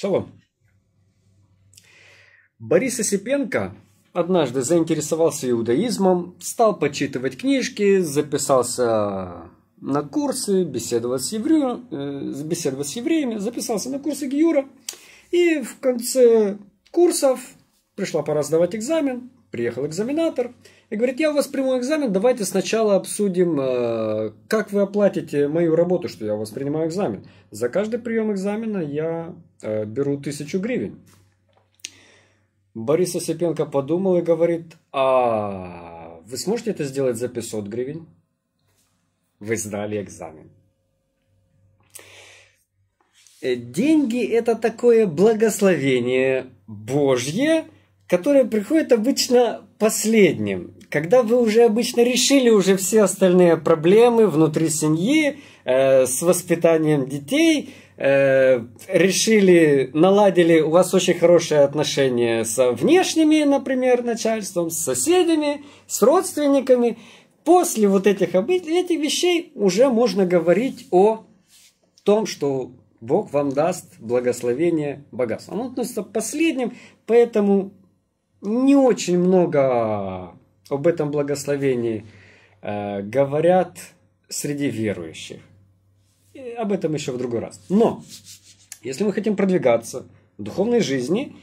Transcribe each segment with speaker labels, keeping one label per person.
Speaker 1: Шалом. Борис Осипенко однажды заинтересовался иудаизмом, стал почитывать книжки, записался на курсы, беседовал с, евре... э, беседовал с евреями, записался на курсы Гиюра. И в конце курсов пришла пора сдавать экзамен приехал экзаменатор и говорит, я у вас приму экзамен, давайте сначала обсудим, э, как вы оплатите мою работу, что я у вас принимаю экзамен. За каждый прием экзамена я э, беру тысячу гривен. Борис Осипенко подумал и говорит, а вы сможете это сделать за 500 гривен? Вы сдали экзамен. Э, деньги – это такое благословение Божье – которое приходит обычно последним, когда вы уже обычно решили уже все остальные проблемы внутри семьи, э, с воспитанием детей, э, решили, наладили, у вас очень хорошие отношения со внешними, например, начальством, с соседями, с родственниками. После вот этих, этих вещей уже можно говорить о том, что Бог вам даст благословение богатства. Оно относится к последним, поэтому не очень много об этом благословении э, говорят среди верующих. об этом еще в другой раз. Но, если мы хотим продвигаться в духовной жизни,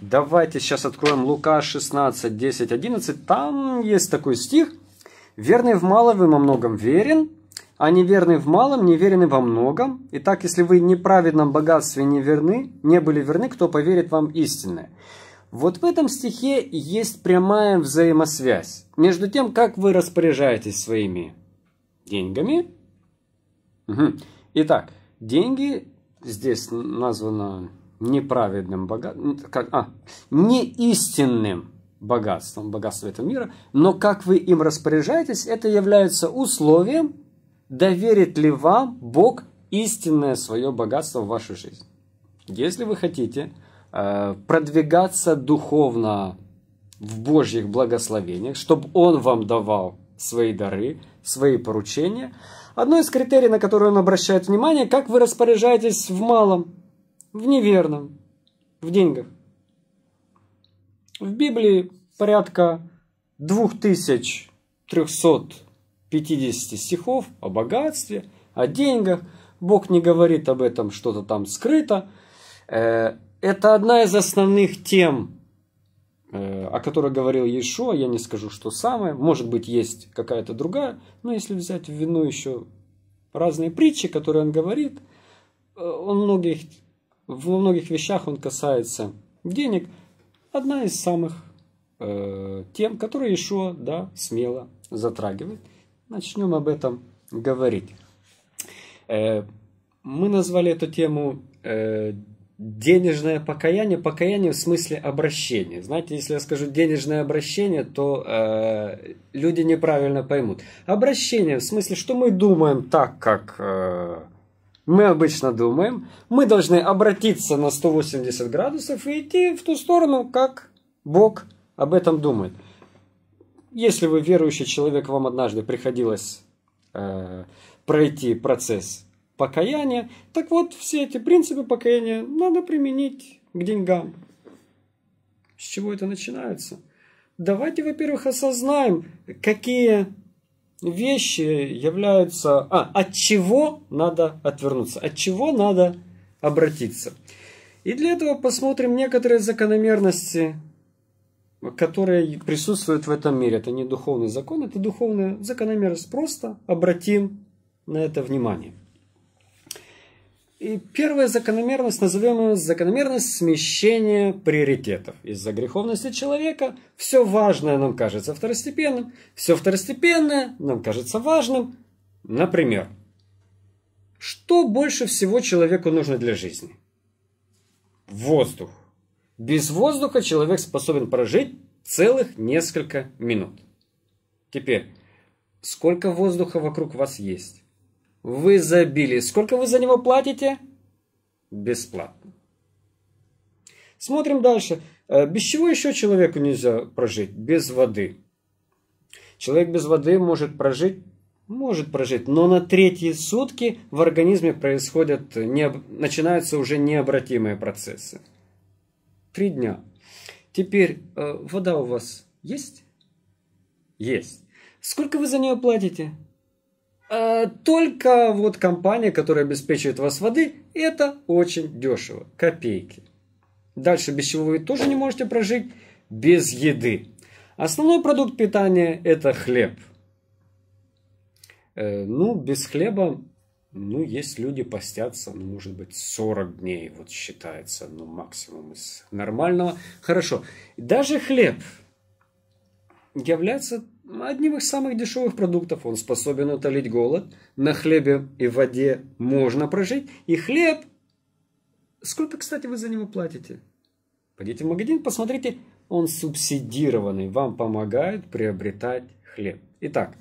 Speaker 1: давайте сейчас откроем Лука 16, 10, 11. Там есть такой стих. «Верный в малом и во многом верен, а неверный в малом, неверены во многом. Итак, если вы в неправедном богатстве не верны, не были верны, кто поверит вам истинное?» Вот в этом стихе есть прямая взаимосвязь между тем, как вы распоряжаетесь своими деньгами. Угу. Итак, деньги здесь названо неправедным богатством, как, а, неистинным богатством, богатство этого мира, но как вы им распоряжаетесь, это является условием, доверит ли вам Бог истинное свое богатство в вашу жизнь. Если вы хотите Э, продвигаться духовно в Божьих благословениях, чтобы Он вам давал свои дары, свои поручения. Одно из критерий, на которое он обращает внимание, как вы распоряжаетесь в малом, в неверном, в деньгах. В Библии порядка 2350 стихов о богатстве, о деньгах. Бог не говорит об этом что-то там скрыто. Э, это одна из основных тем, э, о которой говорил Ешо, я не скажу, что самое. Может быть, есть какая-то другая, но если взять в вину еще разные притчи, которые он говорит, э, он многих, во многих вещах он касается денег. Одна из самых э, тем, которые Ешо да, смело затрагивает. Начнем об этом говорить. Э, мы назвали эту тему э, денежное покаяние, покаяние в смысле обращения. Знаете, если я скажу денежное обращение, то э, люди неправильно поймут. Обращение в смысле, что мы думаем так, как э, мы обычно думаем. Мы должны обратиться на 180 градусов и идти в ту сторону, как Бог об этом думает. Если вы верующий человек, вам однажды приходилось э, пройти процесс покаяния. Так вот, все эти принципы покаяния надо применить к деньгам. С чего это начинается? Давайте, во-первых, осознаем, какие вещи являются... А, от чего надо отвернуться, от чего надо обратиться. И для этого посмотрим некоторые закономерности, которые присутствуют в этом мире. Это не духовный закон, это духовная закономерность. Просто обратим на это внимание. И первая закономерность, назовем ее закономерность смещения приоритетов. Из-за греховности человека все важное нам кажется второстепенным, все второстепенное нам кажется важным. Например, что больше всего человеку нужно для жизни? Воздух. Без воздуха человек способен прожить целых несколько минут. Теперь, сколько воздуха вокруг вас есть? Вы изобилии. Сколько вы за него платите? Бесплатно. Смотрим дальше. Э, без чего еще человеку нельзя прожить? Без воды. Человек без воды может прожить, может прожить, но на третьи сутки в организме происходят, не, начинаются уже необратимые процессы. Три дня. Теперь, э, вода у вас есть? Есть. Сколько вы за нее платите? Э, только вот компания, которая обеспечивает вас воды, это очень дешево, копейки. Дальше, без чего вы тоже не можете прожить, без еды. Основной продукт питания – это хлеб. Э, ну, без хлеба, ну, есть люди постятся, ну, может быть, 40 дней, вот считается, ну, максимум из нормального. Хорошо, даже хлеб является Одним из самых дешевых продуктов. Он способен утолить голод. На хлебе и воде можно прожить. И хлеб... Сколько, кстати, вы за него платите? Пойдите в магазин, посмотрите. Он субсидированный. Вам помогает приобретать хлеб. Итак,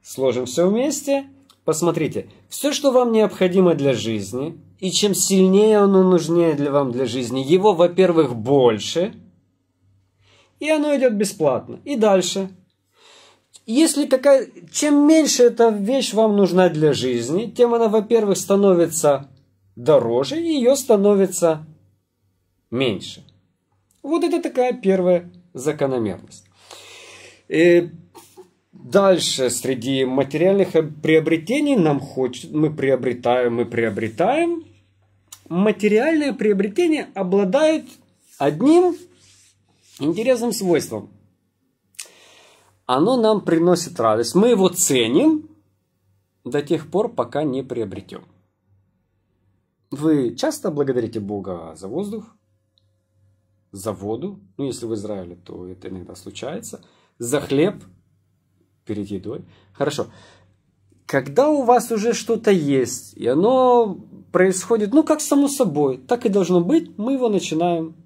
Speaker 1: сложим все вместе. Посмотрите, все, что вам необходимо для жизни, и чем сильнее оно нужнее для вам для жизни, его, во-первых, больше, и оно идет бесплатно. И дальше – если какая чем меньше эта вещь вам нужна для жизни, тем она, во-первых, становится дороже, и ее становится меньше. Вот это такая первая закономерность. И э, дальше среди материальных приобретений нам хочет, мы приобретаем, мы приобретаем. Материальное приобретение обладает одним интересным свойством оно нам приносит радость. Мы его ценим до тех пор, пока не приобретем. Вы часто благодарите Бога за воздух, за воду, ну если в Израиле, то это иногда случается, за хлеб перед едой. Хорошо. Когда у вас уже что-то есть, и оно происходит, ну как само собой, так и должно быть, мы его начинаем,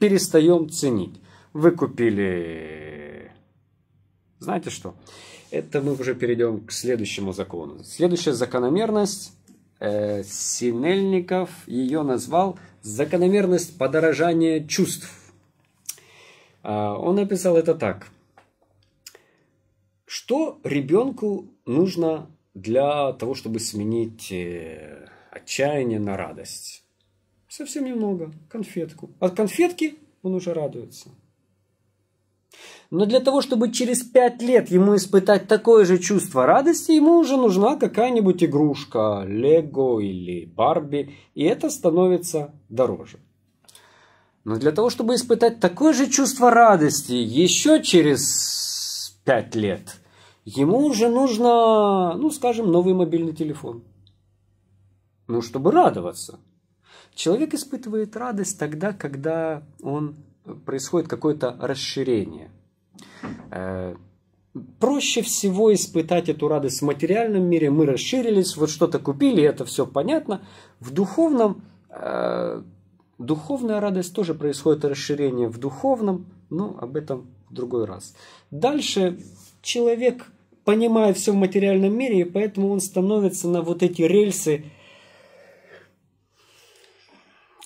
Speaker 1: перестаем ценить. Вы купили знаете что? Это мы уже перейдем к следующему закону. Следующая закономерность э, Синельников ее назвал закономерность подорожания чувств. Э, он написал это так. Что ребенку нужно для того, чтобы сменить э, отчаяние на радость? Совсем немного. Конфетку. От конфетки он уже радуется. Но для того, чтобы через пять лет ему испытать такое же чувство радости, ему уже нужна какая-нибудь игрушка, Лего или Барби, и это становится дороже. Но для того, чтобы испытать такое же чувство радости еще через пять лет, ему уже нужно, ну, скажем, новый мобильный телефон. Ну, чтобы радоваться. Человек испытывает радость тогда, когда он происходит какое-то расширение. Э, проще всего испытать эту радость в материальном мире. Мы расширились, вот что-то купили, это все понятно. В духовном, э, духовная радость тоже происходит расширение в духовном, но об этом в другой раз. Дальше человек понимает все в материальном мире, и поэтому он становится на вот эти рельсы –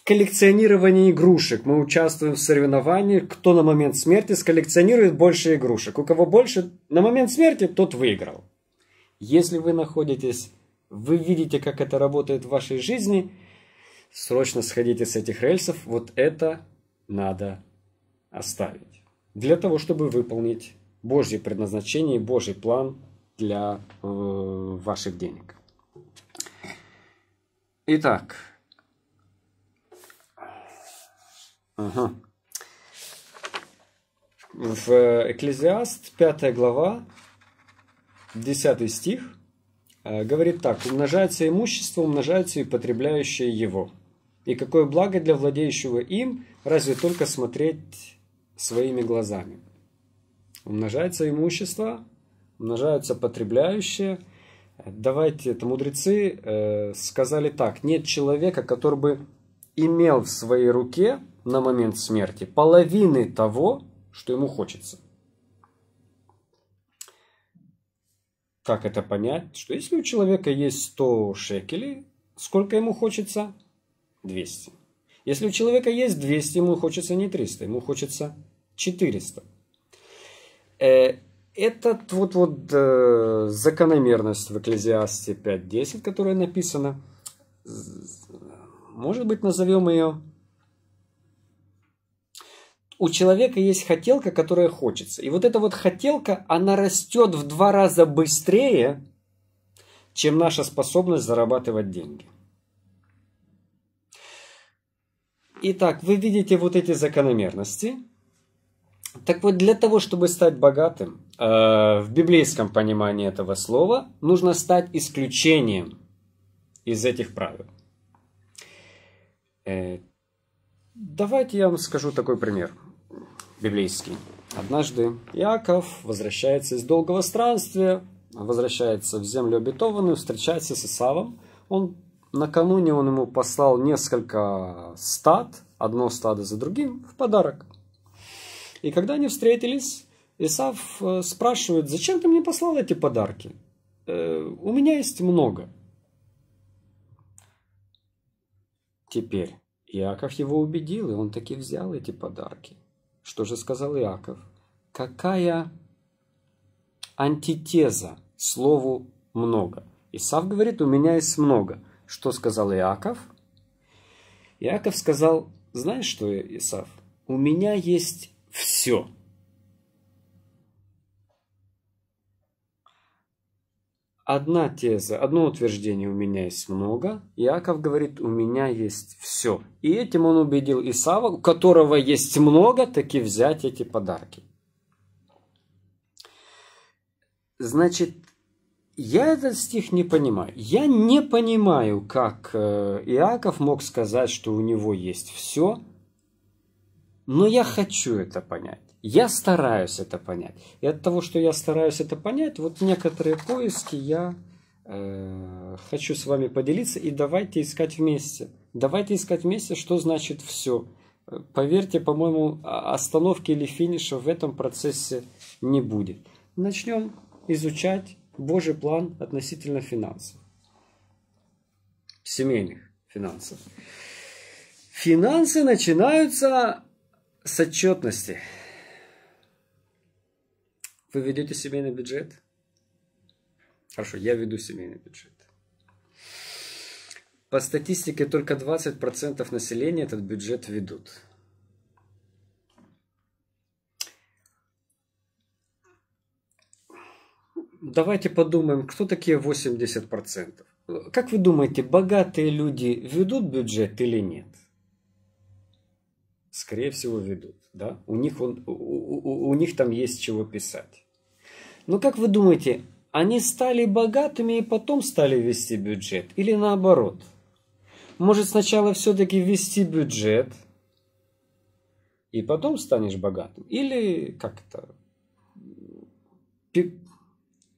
Speaker 1: в коллекционировании игрушек мы участвуем в соревновании, кто на момент смерти сколлекционирует больше игрушек. У кого больше на момент смерти, тот выиграл. Если вы находитесь, вы видите, как это работает в вашей жизни, срочно сходите с этих рельсов. Вот это надо оставить. Для того, чтобы выполнить Божье предназначение Божий план для э, ваших денег. Итак, Ага. В Экклезиаст, 5 глава, 10 стих, э, говорит так. «Умножается имущество, умножается и потребляющее его. И какое благо для владеющего им, разве только смотреть своими глазами». Умножается имущество, умножаются потребляющие. Давайте, это мудрецы э, сказали так. Нет человека, который бы имел в своей руке на момент смерти половины того, что ему хочется. Как это понять? Что если у человека есть 100 шекелей, сколько ему хочется? 200. Если у человека есть 200, ему хочется не 300, ему хочется 400. Э, это вот, вот э, закономерность в Экклезиасте 5.10, которая написана, может быть, назовем ее у человека есть хотелка, которая хочется. И вот эта вот хотелка, она растет в два раза быстрее, чем наша способность зарабатывать деньги. Итак, вы видите вот эти закономерности. Так вот, для того, чтобы стать богатым, э, в библейском понимании этого слова, нужно стать исключением из этих правил. Э, давайте я вам скажу такой пример библейский. Однажды Иаков возвращается из долгого странствия, возвращается в землю обетованную, встречается с Исавом. Он, накануне он ему послал несколько стад, одно стадо за другим, в подарок. И когда они встретились, Исав э, спрашивает, зачем ты мне послал эти подарки? Э, у меня есть много. Теперь Иаков его убедил, и он таки взял эти подарки. Что же сказал Иаков? Какая антитеза слову «много»? Исав говорит, у меня есть много. Что сказал Иаков? Иаков сказал, знаешь что, Исав, у меня есть все. одна теза, одно утверждение «у меня есть много». Иаков говорит «у меня есть все». И этим он убедил Исава, у которого есть много, таки взять эти подарки. Значит, я этот стих не понимаю. Я не понимаю, как э, Иаков мог сказать, что у него есть все, но я хочу это понять. Я стараюсь это понять. И от того, что я стараюсь это понять, вот некоторые поиски я э, хочу с вами поделиться. И давайте искать вместе. Давайте искать вместе, что значит все. Э, поверьте, по-моему, остановки или финиша в этом процессе не будет. Начнем изучать Божий план относительно финансов. Семейных финансов. Финансы начинаются с отчетности. Вы ведете семейный бюджет? Хорошо, я веду семейный бюджет. По статистике только 20% населения этот бюджет ведут. Давайте подумаем, кто такие 80%. Как вы думаете, богатые люди ведут бюджет или нет? скорее всего, ведут. Да? У, них, он, у, у, у них там есть чего писать. Но как вы думаете, они стали богатыми и потом стали вести бюджет? Или наоборот? Может, сначала все-таки вести бюджет, и потом станешь богатым? Или как-то...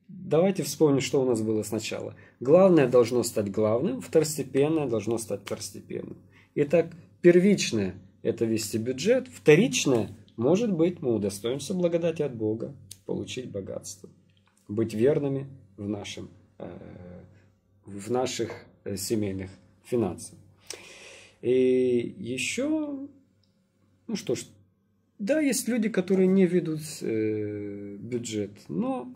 Speaker 1: Давайте вспомним, что у нас было сначала. Главное должно стать главным, второстепенное должно стать второстепенным. Итак, первичное это вести бюджет. Вторичное, может быть, мы удостоимся благодати от Бога, получить богатство, быть верными в, нашем, э, в наших э, семейных финансах. И еще, ну что ж, да, есть люди, которые не ведут э, бюджет, но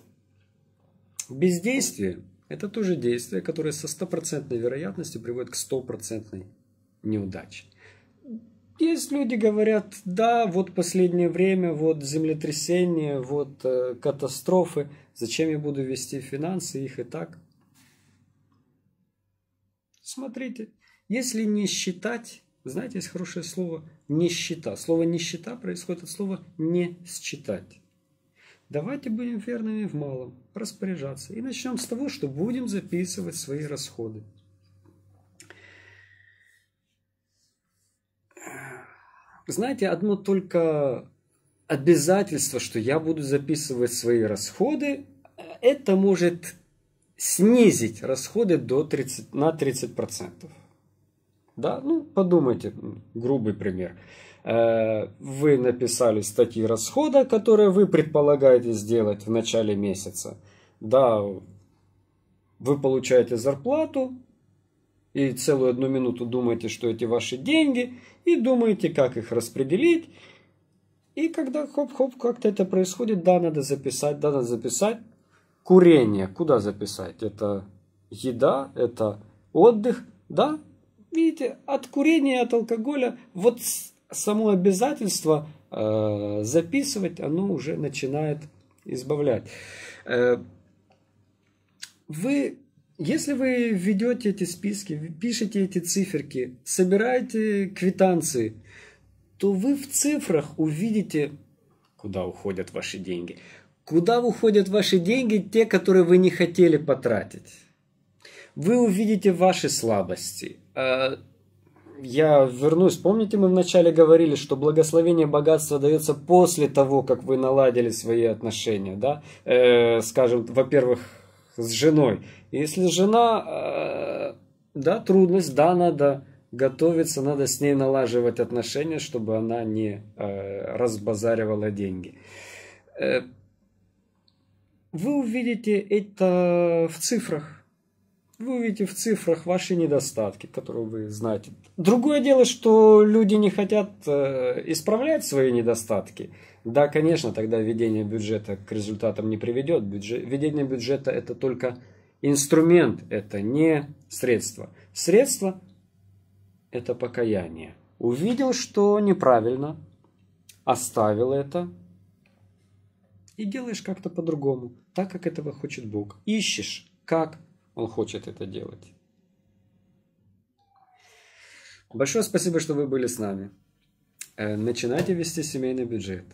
Speaker 1: бездействие – это тоже действие, которое со стопроцентной вероятностью приводит к стопроцентной неудаче. Есть люди, говорят, да, вот последнее время, вот землетрясение, вот э, катастрофы, зачем я буду вести финансы, их и так. Смотрите, если не считать, знаете, есть хорошее слово «нищета». Слово «нищета» происходит от слова «не считать». Давайте будем верными в малом, распоряжаться. И начнем с того, что будем записывать свои расходы. знаете, одно только обязательство, что я буду записывать свои расходы, это может снизить расходы до 30, на 30%. Да, ну подумайте, грубый пример. Э, вы написали статьи расхода, которые вы предполагаете сделать в начале месяца. Да, вы получаете зарплату, и целую одну минуту думаете, что эти ваши деньги, и думаете, как их распределить. И когда хоп-хоп, как-то это происходит, да, надо записать, да, надо записать. Курение, куда записать? Это еда, это отдых, да? Видите, от курения, от алкоголя, вот само обязательство э, записывать, оно уже начинает избавлять. Э, вы если вы ведете эти списки, пишете эти циферки, собираете квитанции, то вы в цифрах увидите, куда уходят ваши деньги. Куда уходят ваши деньги, те, которые вы не хотели потратить. Вы увидите ваши слабости. А, я вернусь. Помните, мы вначале говорили, что благословение богатства дается после того, как вы наладили свои отношения, да? Э, скажем, во-первых, с женой. Если жена, э, да, трудность, да, надо готовиться, надо с ней налаживать отношения, чтобы она не э, разбазаривала деньги. Э, вы увидите это в цифрах вы увидите в цифрах ваши недостатки, которые вы знаете. Другое дело, что люди не хотят э, исправлять свои недостатки. Да, конечно, тогда введение бюджета к результатам не приведет. Бюджет, введение бюджета это только инструмент, это не средство. Средство это покаяние. Увидел, что неправильно, оставил это и делаешь как-то по-другому, так как этого хочет Бог. Ищешь, как он хочет это делать. Большое спасибо, что вы были с нами. Э, начинайте вести семейный бюджет.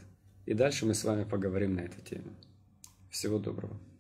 Speaker 1: И дальше мы с вами поговорим на эту тему. Всего доброго.